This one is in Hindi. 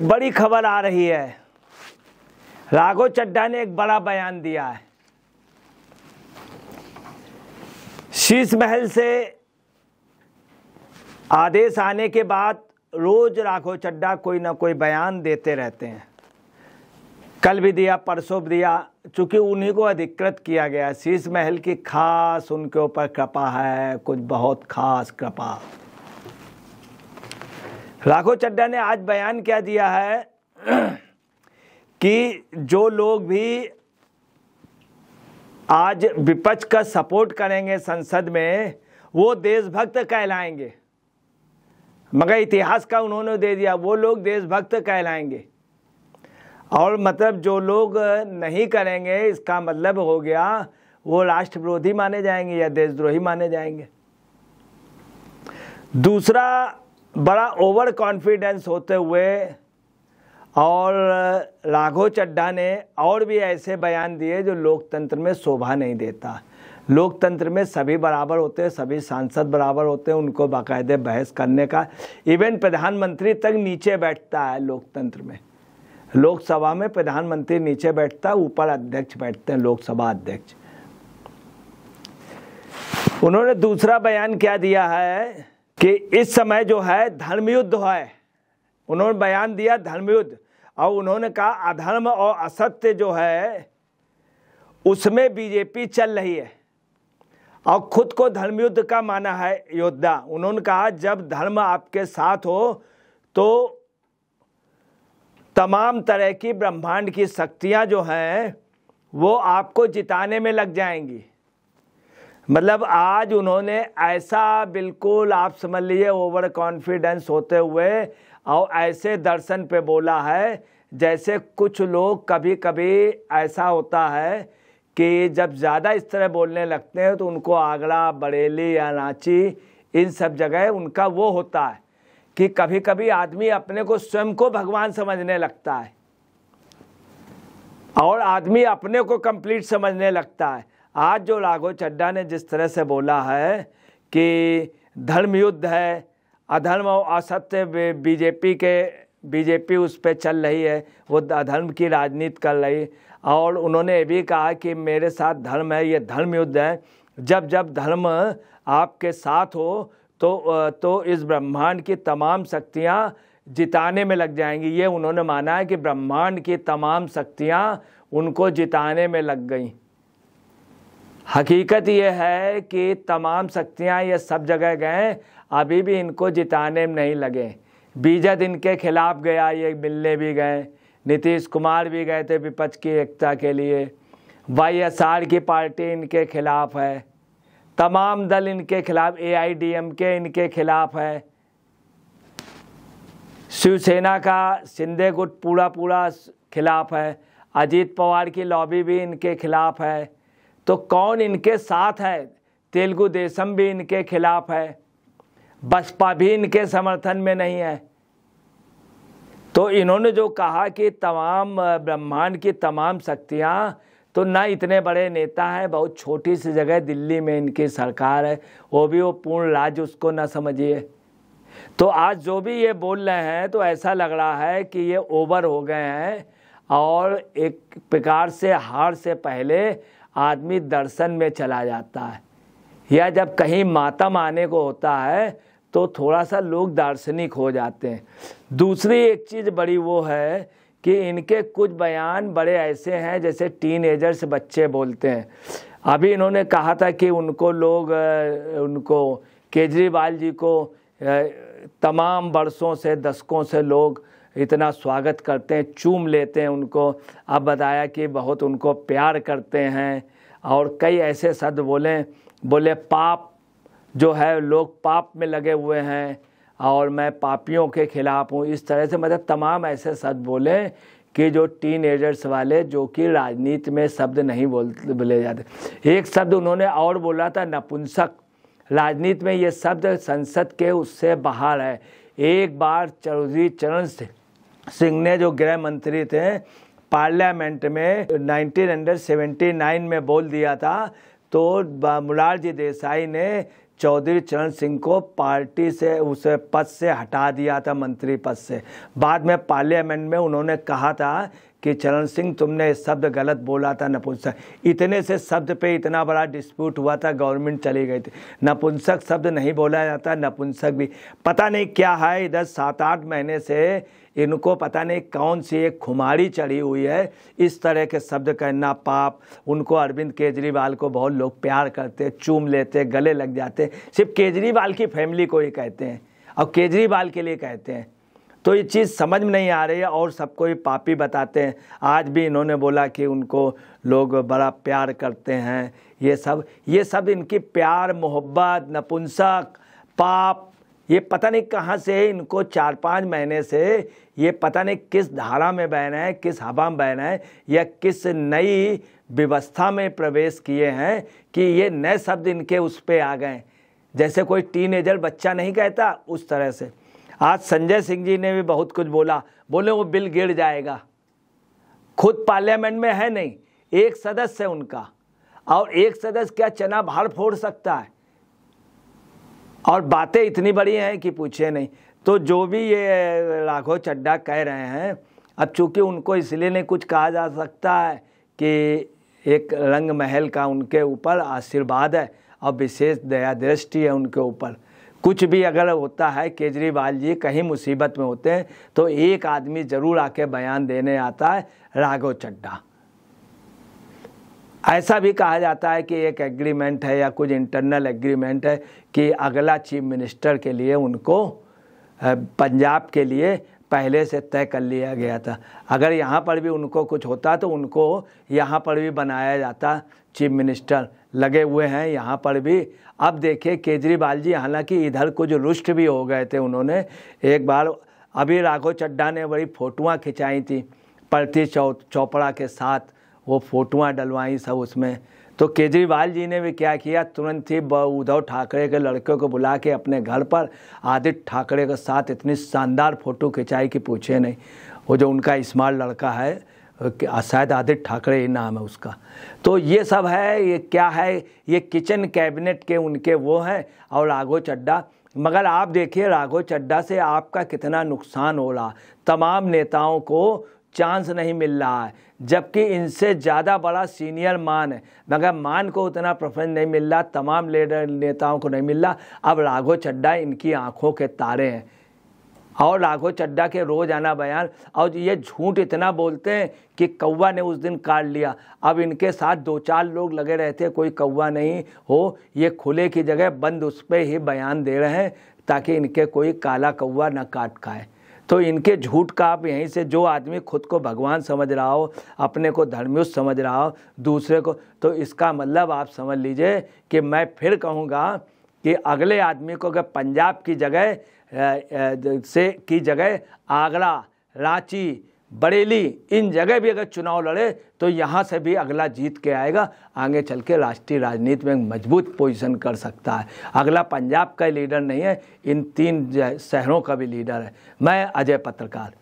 बड़ी खबर आ रही है राघव चड्डा ने एक बड़ा बयान दिया है शीश महल से आदेश आने के बाद रोज राघव चड्डा कोई ना कोई बयान देते रहते हैं कल भी दिया परसों भी दिया चूंकि उन्हीं को अधिकृत किया गया शीश महल की खास उनके ऊपर कृपा है कुछ बहुत खास कृपा राघव चड्डा ने आज बयान क्या दिया है कि जो लोग भी आज विपक्ष का सपोर्ट करेंगे संसद में वो देशभक्त कहलाएंगे मगर इतिहास का उन्होंने दे दिया वो लोग देशभक्त कहलाएंगे और मतलब जो लोग नहीं करेंगे इसका मतलब हो गया वो राष्ट्र विरोधी माने जाएंगे या देशद्रोही माने जाएंगे दूसरा बड़ा ओवर कॉन्फिडेंस होते हुए और राघव चड्ढा ने और भी ऐसे बयान दिए जो लोकतंत्र में शोभा नहीं देता लोकतंत्र में सभी बराबर होते हैं सभी सांसद बराबर होते हैं उनको बाकायदे बहस करने का इवन प्रधानमंत्री तक नीचे बैठता है लोकतंत्र में लोकसभा में प्रधानमंत्री नीचे बैठता है ऊपर अध्यक्ष बैठते हैं लोकसभा अध्यक्ष उन्होंने दूसरा बयान क्या दिया है कि इस समय जो है धर्मयुद्ध है उन्होंने बयान दिया धर्मयुद्ध और उन्होंने कहा अधर्म और असत्य जो है उसमें बीजेपी चल रही है और खुद को धर्मयुद्ध का माना है योद्धा उन्होंने कहा जब धर्म आपके साथ हो तो तमाम तरह की ब्रह्मांड की शक्तियां जो हैं वो आपको जिताने में लग जाएंगी मतलब आज उन्होंने ऐसा बिल्कुल आप समझ लीजिए ओवर कॉन्फिडेंस होते हुए और ऐसे दर्शन पे बोला है जैसे कुछ लोग कभी कभी ऐसा होता है कि जब ज़्यादा इस तरह बोलने लगते हैं तो उनको आगरा बरेली या रांची इन सब जगह उनका वो होता है कि कभी कभी आदमी अपने को स्वयं को भगवान समझने लगता है और आदमी अपने को कंप्लीट समझने लगता है आज जो राघव चड्डा ने जिस तरह से बोला है कि धर्म युद्ध है अधर्म और असत्य बीजेपी के बीजेपी उस पर चल रही है वो अधर्म की राजनीति कर रही और उन्होंने ये भी कहा कि मेरे साथ धर्म है ये धर्म युद्ध है जब जब धर्म आपके साथ हो तो तो इस ब्रह्मांड की तमाम शक्तियाँ जिताने में लग जाएंगी ये उन्होंने माना है कि ब्रह्मांड की तमाम शक्तियाँ उनको जिताने में लग गई हकीकत यह है कि तमाम शक्तियाँ ये सब जगह गए अभी भी इनको जिताने में नहीं लगे बीजद इनके खिलाफ गया ये मिलने भी गए नीतीश कुमार भी गए थे विपक्ष की एकता के लिए वाई एस आर की पार्टी इनके खिलाफ है तमाम दल इनके खिलाफ ए आई डी एम के इनके खिलाफ है शिवसेना का शिंदे गुट पूरा पूरा खिलाफ है अजीत पवार की लॉबी भी इनके खिलाफ है तो कौन इनके साथ है तेलुगु देशम भी इनके खिलाफ है बसपा भी इनके समर्थन में नहीं है तो इन्होंने जो कहा कि तमाम ब्रह्मांड की तमाम शक्तियाँ तो ना इतने बड़े नेता हैं बहुत छोटी सी जगह दिल्ली में इनकी सरकार है वो भी वो पूर्ण राज्य उसको ना समझिए तो आज जो भी ये बोल रहे हैं तो ऐसा लग रहा है कि ये ओवर हो गए हैं और एक प्रकार से हार से पहले आदमी दर्शन में चला जाता है या जब कहीं मातम आने को होता है तो थोड़ा सा लोग दार्शनिक हो जाते हैं दूसरी एक चीज़ बड़ी वो है कि इनके कुछ बयान बड़े ऐसे हैं जैसे टीन एजर्स बच्चे बोलते हैं अभी इन्होंने कहा था कि उनको लोग उनको केजरीवाल जी को तमाम बरसों से दशकों से लोग इतना स्वागत करते हैं चूम लेते हैं उनको अब बताया कि बहुत उनको प्यार करते हैं और कई ऐसे शब्द बोले बोले पाप जो है लोग पाप में लगे हुए हैं और मैं पापियों के खिलाफ हूँ इस तरह से मतलब तमाम ऐसे शब्द बोले कि जो टीन एजर्स वाले जो कि राजनीति में शब्द नहीं बोल बोले जाते एक शब्द उन्होंने और बोला था नपुंसक राजनीति में ये शब्द संसद के उससे बाहर है एक बार चौधरी चरण सिंह सिंह ने जो गृह मंत्री थे पार्लियामेंट में 1979 में बोल दिया था तो मुलारजी देसाई ने चौधरी चरण सिंह को पार्टी से उस पद से हटा दिया था मंत्री पद से बाद में पार्लियामेंट में उन्होंने कहा था कि चरण सिंह तुमने शब्द गलत बोला था नपुंसक इतने से शब्द पे इतना बड़ा डिस्प्यूट हुआ था गवर्नमेंट चली गई थी नपुंसक शब्द नहीं बोला जाता नपुंसक भी पता नहीं क्या है इधर सात आठ महीने से इनको पता नहीं कौन सी एक खुमारी चढ़ी हुई है इस तरह के शब्द कहना पाप उनको अरविंद केजरीवाल को बहुत लोग प्यार करते चूम लेते गले लग जाते सिर्फ केजरीवाल की फैमिली को ही कहते हैं और केजरीवाल के लिए कहते हैं तो ये चीज़ समझ में नहीं आ रही है और सबको ये पापी बताते हैं आज भी इन्होंने बोला कि उनको लोग बड़ा प्यार करते हैं ये सब ये सब इनकी प्यार मोहब्बत नपुंसक पाप ये पता नहीं कहाँ से इनको चार पाँच महीने से ये पता नहीं किस धारा में बहना है किस हवा में बहना है या किस नई व्यवस्था में प्रवेश किए हैं कि ये नए शब्द इनके उस पर आ गए जैसे कोई टीनेजर बच्चा नहीं कहता उस तरह से आज संजय सिंह जी ने भी बहुत कुछ बोला बोले वो बिल गिर जाएगा खुद पार्लियामेंट में है नहीं एक सदस्य है उनका और एक सदस्य क्या चना भार फोड़ सकता है और बातें इतनी बड़ी हैं कि पूछे नहीं तो जो भी ये राघव चड्डा कह रहे हैं अब चूंकि उनको इसलिए नहीं कुछ कहा जा सकता है कि एक रंग महल का उनके ऊपर आशीर्वाद है और विशेष दया दृष्टि है उनके ऊपर कुछ भी अगर होता है केजरीवाल जी कहीं मुसीबत में होते हैं तो एक आदमी जरूर आके बयान देने आता है राघव चड्डा ऐसा भी कहा जाता है कि एक एग्रीमेंट है या कुछ इंटरनल एग्रीमेंट है कि अगला चीफ मिनिस्टर के लिए उनको पंजाब के लिए पहले से तय कर लिया गया था अगर यहाँ पर भी उनको कुछ होता तो उनको यहाँ पर भी बनाया जाता चीफ मिनिस्टर लगे हुए हैं यहाँ पर भी अब देखिए केजरीवाल जी हालांकि इधर कुछ रुष्ट भी हो गए थे उन्होंने एक बार अभी राघव चड्डा ने बड़ी फोटोਆਂ खिंचाई थी प्रति चौ चौपड़ा के साथ वो फोटोਆਂ डलवाई सब उसमें तो केजरीवाल जी ने भी क्या किया तुरंत ही उद्धव ठाकरे के लड़कों को बुला के अपने घर पर आदित्य ठाकरे के साथ इतनी शानदार फोटो खिंचाई कि पूछे नहीं वो जो उनका स्मार्ट लड़का है शायद आदित्य ठाकरे ही नाम है उसका तो ये सब है ये क्या है ये किचन कैबिनेट के उनके वो हैं और राघो चड्डा मगर आप देखिए राघो चड्डा से आपका कितना नुकसान हो रहा तमाम नेताओं को चांस नहीं मिल रहा है जबकि इनसे ज़्यादा बड़ा सीनियर मान है मगर मान को उतना प्रेफरेंस नहीं मिल रहा तमाम लीडर नेताओं को नहीं मिल रहा अब राघो चड्डा इनकी आँखों के तारे हैं और राघव चड्डा के रोज आना बयान और ये झूठ इतना बोलते हैं कि कौवा ने उस दिन काट लिया अब इनके साथ दो चार लोग लगे रहते कोई कौवा नहीं हो ये खुले की जगह बंद उस पर ही बयान दे रहे हैं ताकि इनके कोई काला कौवा ना काट खाए तो इनके झूठ का आप यहीं से जो आदमी खुद को भगवान समझ रहा हो अपने को धर्मयुष समझ रहा हो दूसरे को तो इसका मतलब आप समझ लीजिए कि मैं फिर कहूँगा कि अगले आदमी को अगर पंजाब की जगह से की जगह आगरा रांची बरेली इन जगह भी अगर चुनाव लड़े तो यहाँ से भी अगला जीत के आएगा आगे चल के राष्ट्रीय राजनीति में मजबूत पोजीशन कर सकता है अगला पंजाब का लीडर नहीं है इन तीन शहरों का भी लीडर है मैं अजय पत्रकार